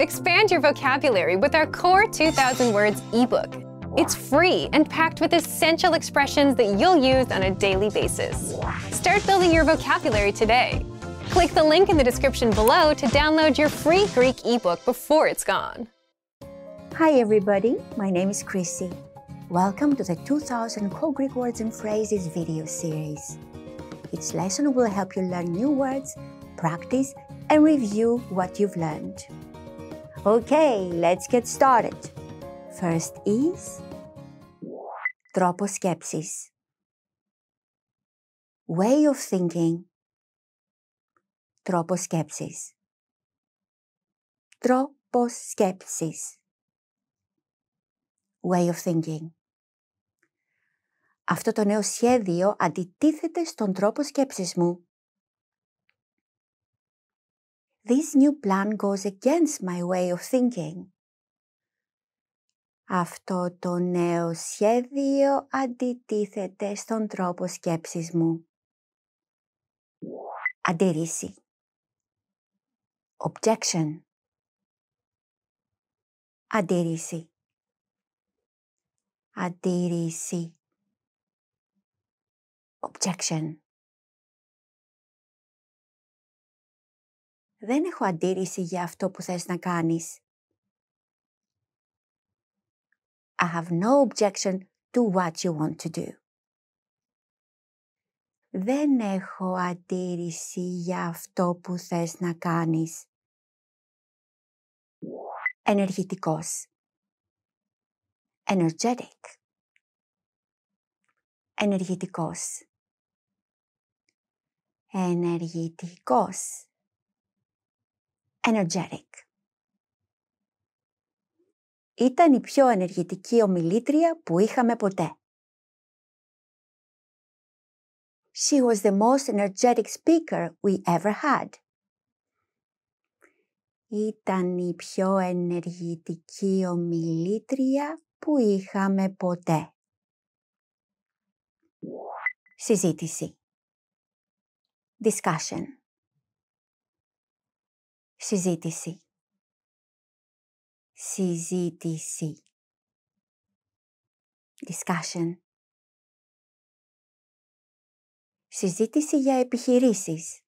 Expand your vocabulary with our Core 2000 Words ebook. It's free and packed with essential expressions that you'll use on a daily basis. Start building your vocabulary today. Click the link in the description below to download your free Greek ebook before it's gone. Hi everybody, my name is Chrissy. Welcome to the 2000 Core Greek Words and Phrases video series. Each lesson will help you learn new words, practice and review what you've learned. Okay, let's get started. First is Τρόπο σκέψης. Way of thinking. Τρόπος σκέψης. Τρόπος σκέψης. Way of thinking. Αυτό το νέο σχέδιο αντιτίθεται στον τρόπο σκέψης μου this new plan goes against my way of thinking. Αυτό το νέο σχέδιο αντιτίθεται στον τρόπο σκέψης μου. Αντιρρήση. Objection. Αντιρρήση. Αντιρρήση. Objection. Δεν έχω αντίρρηση για αυτό που θες να κάνεις. I have no objection to what you want to do. Δεν έχω αντίρρηση για αυτό που θες να κάνεις. Ενεργητικός. Energetic. Ενεργητικός. Ενεργητικός energetic. Ήταν η πιο ενεργητική ομιλήτρια που είχαμε ποτέ. She was the most energetic speaker we ever had. Ήταν η πιο ενεργητική ομιλήτρια που είχαμε ποτέ. Συζήτηση. Discussion. Συζήτηση. Συζήτηση. Discussion. Συζήτηση για επιχειρήσεις.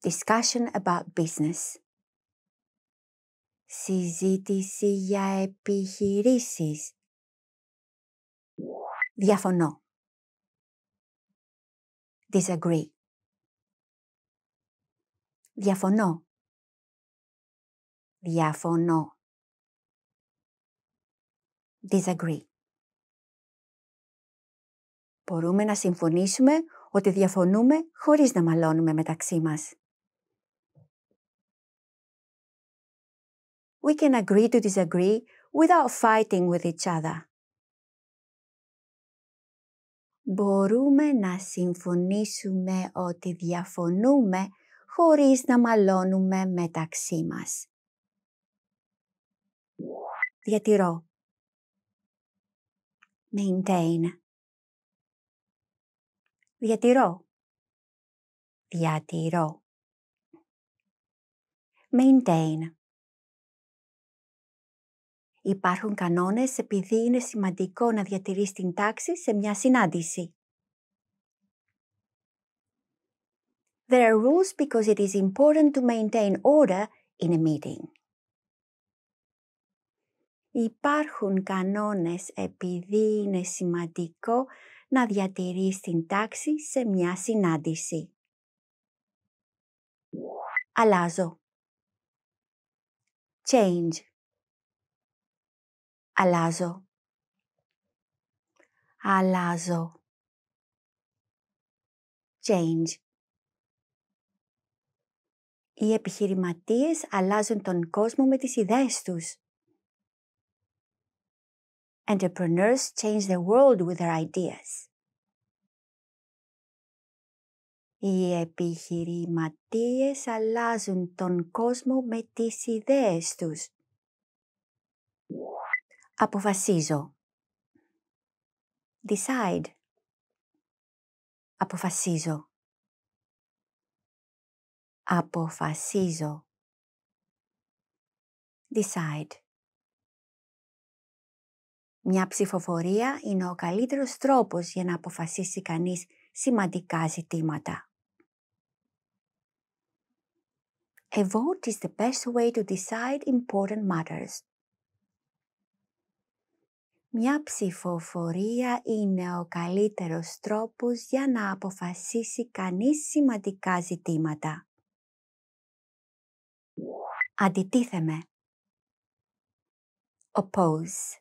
Discussion about business. Συζήτηση για επιχειρήσεις. Διαφωνώ. Disagree. Διαφωνώ. Διαφωνώ. Disagree. Μπορούμε να συμφωνήσουμε ότι διαφωνούμε χωρίς να μαλώνουμε μεταξύ μας. We can agree to disagree without fighting with each other. Μπορούμε να συμφωνήσουμε ότι διαφωνούμε χωρίς να μαλώνουμε μεταξύ μας. Διατηρώ. Maintain. Διατηρώ. Διατηρώ. Maintain. Υπάρχουν κανόνες επειδή είναι σημαντικό να διατηρείς την τάξη σε μια συνάντηση. There are rules because it is important to maintain order in a meeting. Υπάρχουν κανόνες επειδή είναι σημαντικό να διατηρείς την τάξη σε μια συνάντηση. Αλλάζω. Change. Αλλάζω. Αλλάζω. Change. Οι επιχειρηματίες αλλάζουν τον κόσμο με τις ιδέες τους. Entrepreneurs change the world with their ideas. Οι επιχειρηματίες αλλάζουν τον κόσμο με τις ιδέες τους. Αποφασίζω. Decide. Αποφασίζω. Αποφασίζω. Decide. Μια ψηφοφορία είναι ο καλύτερος τρόπος για να αποφασίσει κανείς σημαντικά ζητήματα. A vote is the best way to decide important matters. Μια ψηφοφορία είναι ο καλύτερος τρόπος για να αποφασίσει κανείς σημαντικά ζητήματα αντιτίθεμε, Oppose.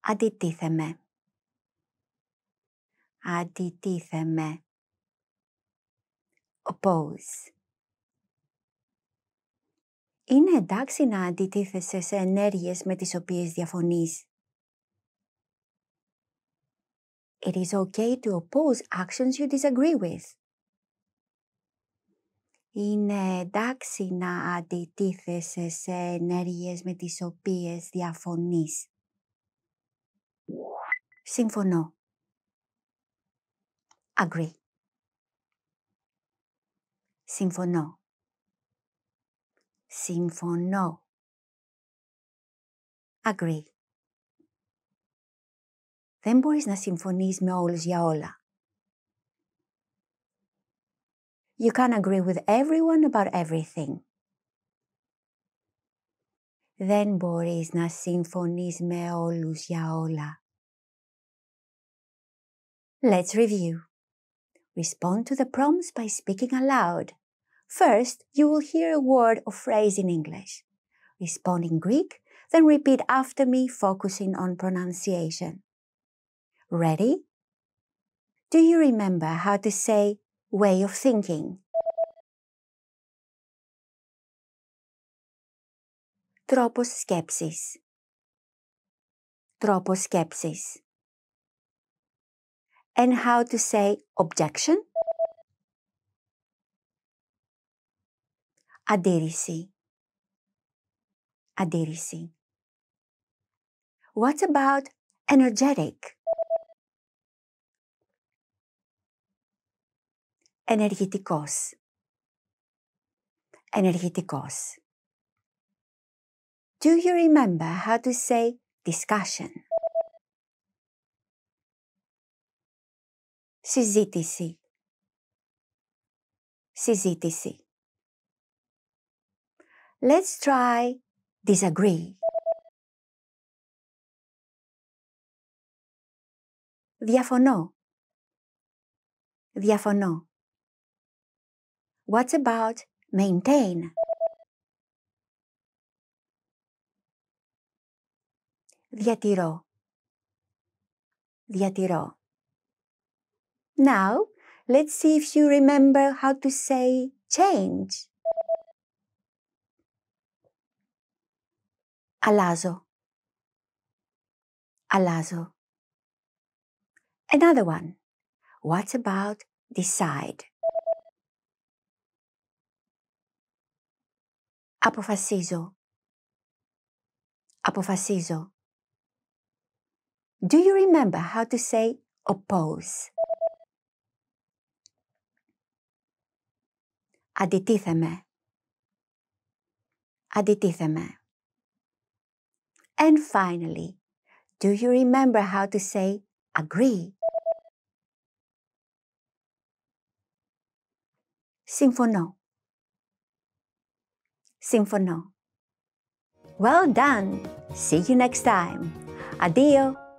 αντιτίθεμε, αντιτίθεμε, Oppose. Είναι εντάξει να αντιτίθεσαι σε ενέργειες με τις οποίες διαφωνείς. It is okay to oppose actions you disagree with. Είναι εντάξει να αντιτίθεσαι σε ενέργειες με τις οποίες διαφωνείς. Συμφωνώ. Agree. Συμφωνώ. Συμφωνώ. Agree. Δεν μπορείς να συμφωνείς με όλους για όλα. You can't agree with everyone about everything. Δεν μπορείς να συμφωνείς με όλους για όλα. Let's review. Respond to the prompts by speaking aloud. First, you will hear a word or phrase in English. Respond in Greek, then repeat after me, focusing on pronunciation. Ready? Do you remember how to say way of thinking. Τρόπος σκέψης Τρόπος σκέψης And how to say objection? Αντίρρηση Αντίρρηση What about energetic? ενεργητικός, ενεργητικός. Do you remember how to say discussion? Συζήτηση. Συζήτηση. Let's try disagree. Διαφωνώ. Διαφωνώ. What about maintain? Διατηρώ. Διατηρώ. Now, let's see if you remember how to say change. Αλλάζω. Αλλάζω. Another one. What about decide? Αποφασίζω. Αποφασίζω. Do you remember how to say oppose? Αντιτίθεμαι. Αντιτίθεμαι. And finally, do you remember how to say agree? Συμφωνώ. Symphono. Well done! See you next time. Adio!